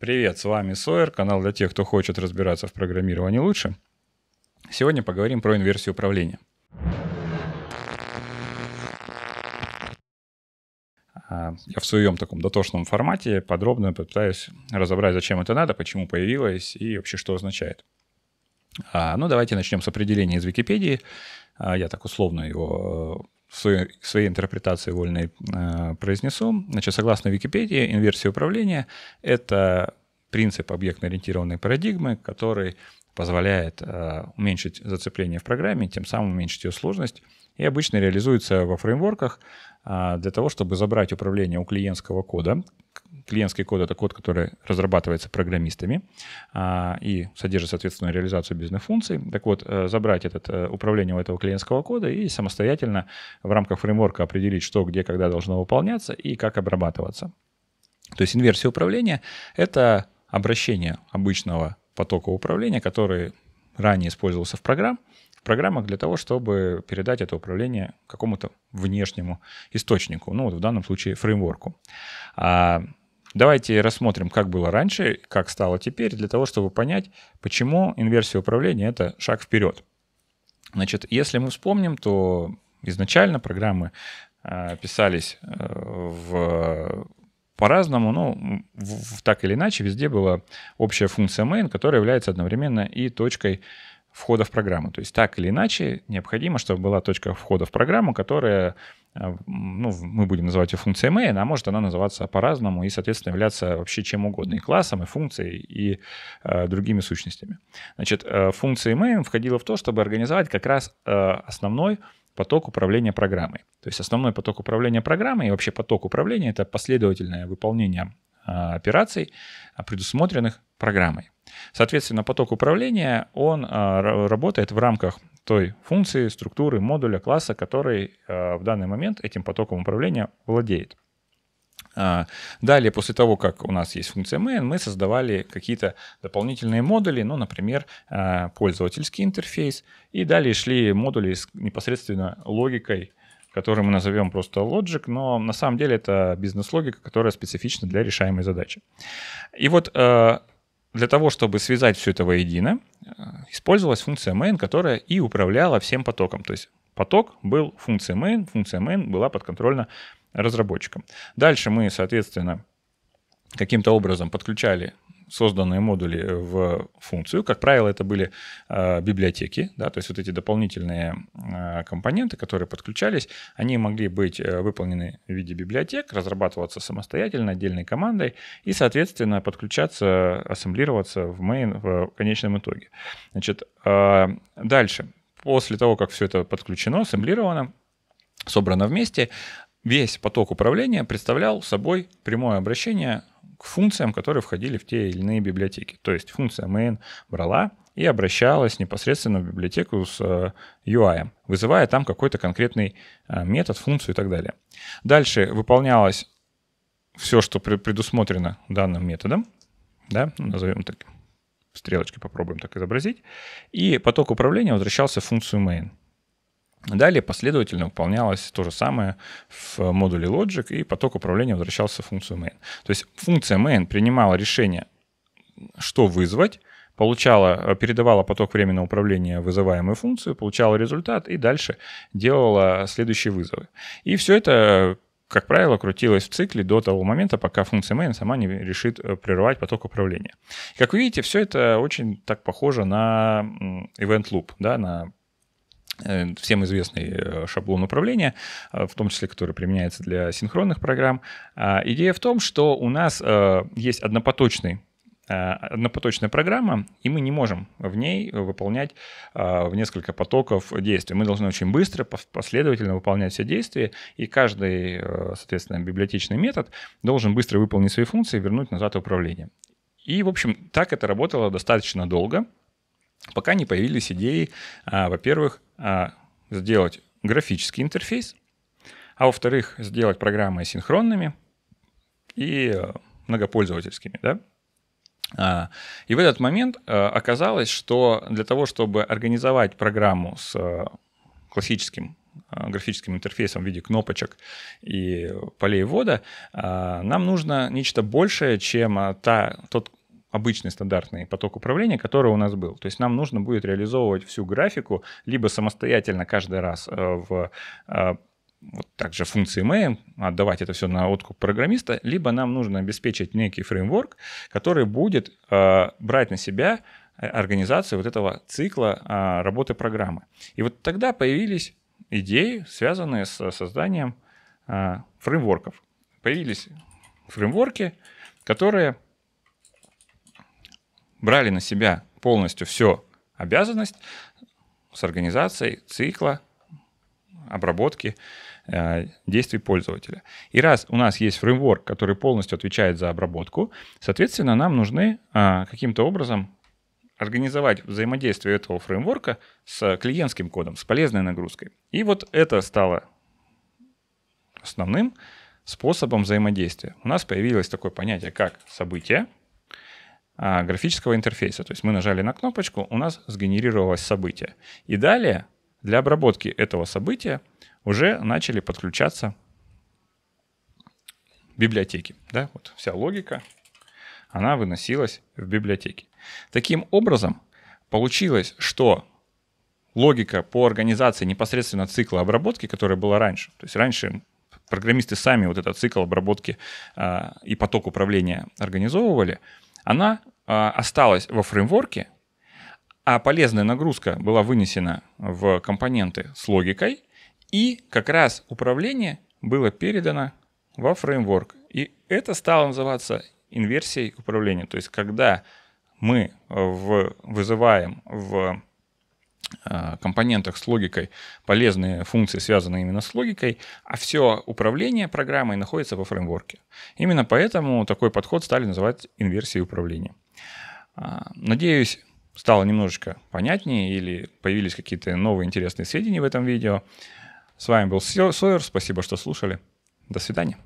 Привет, с вами Сойер, канал для тех, кто хочет разбираться в программировании лучше. Сегодня поговорим про инверсию управления. А, я в своем таком дотошном формате подробно пытаюсь разобрать, зачем это надо, почему появилось и вообще что означает. А, ну, давайте начнем с определения из Википедии. А, я так условно его э, своей, своей интерпретации вольной э, произнесу. Значит, согласно Википедии, инверсия управления — это принцип объектно-ориентированной парадигмы, который позволяет э, уменьшить зацепление в программе, тем самым уменьшить ее сложность, и обычно реализуется во фреймворках э, для того, чтобы забрать управление у клиентского кода, клиентский код — это код, который разрабатывается программистами а, и содержит, соответственно, реализацию бизнес-функций. Так вот, э, забрать этот э, управление у этого клиентского кода и самостоятельно в рамках фреймворка определить, что, где, когда должно выполняться и как обрабатываться. То есть инверсия управления — это обращение обычного потока управления, который ранее использовался в программ, в программах для того, чтобы передать это управление какому-то внешнему источнику, ну вот в данном случае фреймворку. А, Давайте рассмотрим, как было раньше, как стало теперь, для того, чтобы понять, почему инверсия управления — это шаг вперед. Значит, если мы вспомним, то изначально программы э, писались э, в по-разному, но в, так или иначе, везде была общая функция main, которая является одновременно и точкой входа в программу. То есть так или иначе необходимо, чтобы была точка входа в программу, которая, э, ну, мы будем называть ее функцией main, а может она называться по-разному и, соответственно, являться вообще чем угодно, и классом, и функцией, и э, другими сущностями. Значит, э, функция main входила в то, чтобы организовать как раз э, основной поток управления программой. То есть основной поток управления программой и вообще поток управления — это последовательное выполнение Э, операций, э, предусмотренных программой. Соответственно, поток управления, он э, работает в рамках той функции, структуры, модуля, класса, который в данный момент этим потоком управления владеет. Далее, после того, как у нас есть функция main, мы создавали какие-то дополнительные модули, ну, например, пользовательский интерфейс, и далее шли модули с непосредственно логикой который мы назовем просто Logic, но на самом деле это бизнес-логика, которая специфична для решаемой задачи. И вот э, для того, чтобы связать все это воедино, э, использовалась функция main, которая и управляла всем потоком. То есть поток был функцией main, функция main была подконтрольна разработчикам. Дальше мы, соответственно, каким-то образом подключали созданные модули э, в функцию. Как правило, это были э, библиотеки, да, то есть вот эти дополнительные э, компоненты, которые подключались, они могли быть э, выполнены в виде библиотек, разрабатываться самостоятельно, отдельной командой и, соответственно, подключаться, ассемблироваться в main в конечном итоге. Значит, э, дальше. После того, как все это подключено, ассемблировано, собрано вместе, весь поток управления представлял собой прямое обращение к функциям, которые входили в те или иные библиотеки. То есть функция main брала и обращалась непосредственно в библиотеку с э, UI, вызывая там какой-то конкретный э, метод, функцию и так далее. Дальше выполнялось все, что предусмотрено данным методом, да, ну, назовем так, стрелочки попробуем так изобразить, и поток управления возвращался в функцию main. Далее последовательно выполнялось то же самое в модуле Logic, и поток управления возвращался в функцию main. То есть функция main принимала решение, что вызвать, получала, э, передавала поток временного управления вызываемую функцию, получала результат и дальше делала следующие вызовы. И все это как правило, крутилось в цикле до того момента, пока функция main сама не решит э, прерывать поток управления. Как вы видите, все это очень так похоже на event loop, да, на Э, всем известный э, шаблон управления, э, в том числе, который применяется для синхронных программ. А, идея в том, что у нас есть однопоточный однопоточная программа, и мы не можем в ней выполнять в несколько потоков действий. Мы должны очень быстро, последовательно выполнять все действия, и каждый, соответственно, библиотечный метод должен быстро выполнить свои функции и вернуть назад управление. И, в общем, так это работало достаточно долго, пока не появились идеи, а, во-первых, а, сделать графический интерфейс, а во-вторых, сделать программы синхронными и э, многопользовательскими, да? А, и в этот момент э, оказалось, что для того, чтобы организовать программу с э, классическим графическим интерфейсом в виде кнопочек и полей ввода, а, нам нужно нечто большее, чем та, тот обычный стандартный поток управления, который у нас был. То есть нам нужно будет реализовывать всю графику либо самостоятельно каждый раз э, в э, вот также функции main, отдавать это все на откуп программиста, либо нам нужно обеспечить некий фреймворк, который будет э, брать на себя организацию вот этого цикла работы программы. И вот тогда появились идеи, связанные с созданием фреймворков. Появились фреймворки, которые брали на себя полностью всю обязанность с организацией цикла обработки э, действий пользователя. И раз у нас есть фреймворк, который полностью отвечает за обработку, соответственно, нам нужны э, каким-то образом организовать взаимодействие этого фреймворка с клиентским кодом, с полезной нагрузкой. И вот это стало основным способом взаимодействия. У нас появилось такое понятие, как событие — а, графического интерфейса. То есть мы нажали на кнопочку, у нас сгенерировалось событие. И далее для обработки этого события уже начали подключаться библиотеки. Да? Вот вся логика, она выносилась в библиотеки. Таким образом, получилось, что логика по организации непосредственно цикла обработки, которая была раньше, то есть раньше программисты сами вот этот цикл обработки э, и поток управления организовывали, она а, осталась во фреймворке, а полезная нагрузка была вынесена в компоненты с логикой, и как раз управление было передано во фреймворк. И это стало называться инверсией управления. То есть когда мы э, в, вызываем в Э, компонентах с логикой полезные функции, связанные именно с логикой, а все управление программой находится во фреймворке. Именно поэтому такой подход стали называть инверсией управления. А, надеюсь, стало немножечко понятнее или появились какие-то новые интересные сведения в этом видео. С вами был Сойер, спасибо, что слушали. До свидания.